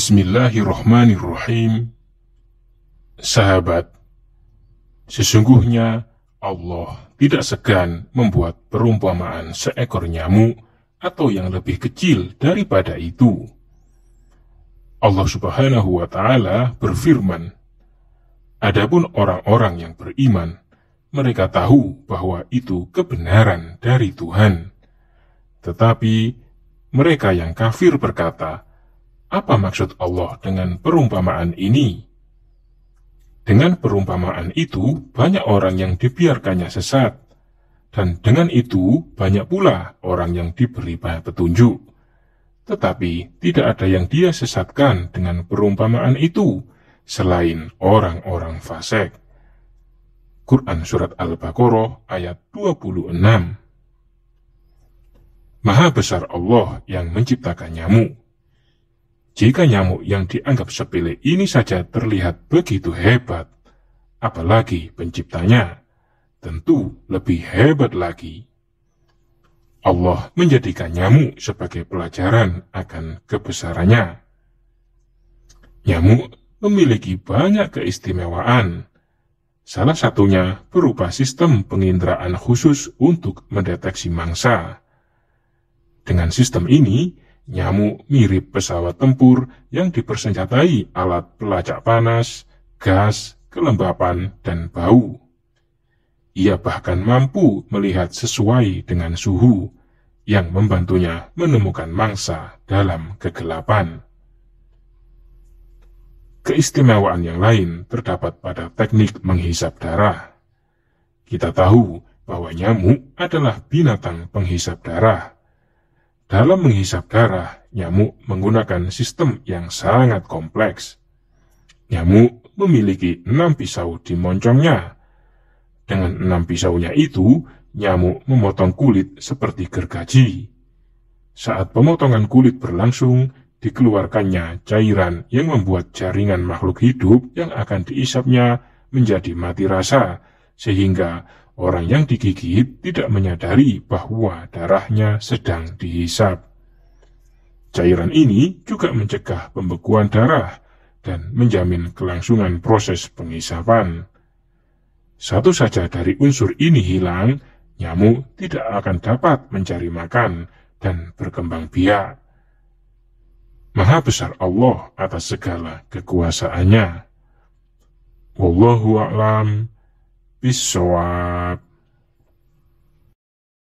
Bismillahirrahmanirrahim. Sahabat, sesungguhnya Allah tidak segan membuat perumpamaan seekor nyamuk atau yang lebih kecil daripada itu. Allah Subhanahu wa taala berfirman, "Adapun orang-orang yang beriman, mereka tahu bahwa itu kebenaran dari Tuhan. Tetapi mereka yang kafir berkata, apa maksud Allah dengan perumpamaan ini? Dengan perumpamaan itu, banyak orang yang dibiarkannya sesat, dan dengan itu banyak pula orang yang diberi petunjuk. Tetapi tidak ada yang dia sesatkan dengan perumpamaan itu, selain orang-orang fasik. Quran Surat Al-Baqarah ayat 26 Maha besar Allah yang menciptakan nyamuk, jika nyamuk yang dianggap sepele ini saja terlihat begitu hebat, apalagi penciptanya, tentu lebih hebat lagi. Allah menjadikan nyamuk sebagai pelajaran akan kebesarannya. Nyamuk memiliki banyak keistimewaan. Salah satunya berupa sistem penginderaan khusus untuk mendeteksi mangsa. Dengan sistem ini, nyamuk mirip pesawat tempur yang dipersenjatai alat pelacak panas, gas, kelembapan, dan bau. Ia bahkan mampu melihat sesuai dengan suhu yang membantunya menemukan mangsa dalam kegelapan. Keistimewaan yang lain terdapat pada teknik menghisap darah. Kita tahu bahwa nyamuk adalah binatang penghisap darah dalam menghisap darah, nyamuk menggunakan sistem yang sangat kompleks. Nyamuk memiliki enam pisau di moncongnya. Dengan enam pisaunya itu, nyamuk memotong kulit seperti gergaji. Saat pemotongan kulit berlangsung, dikeluarkannya cairan yang membuat jaringan makhluk hidup yang akan diisapnya menjadi mati rasa, sehingga Orang yang digigit tidak menyadari bahwa darahnya sedang dihisap. Cairan ini juga mencegah pembekuan darah dan menjamin kelangsungan proses pengisapan. Satu saja dari unsur ini hilang, nyamuk tidak akan dapat mencari makan dan berkembang biak. Maha besar Allah atas segala kekuasaannya. Wallahu a'lam Biswab.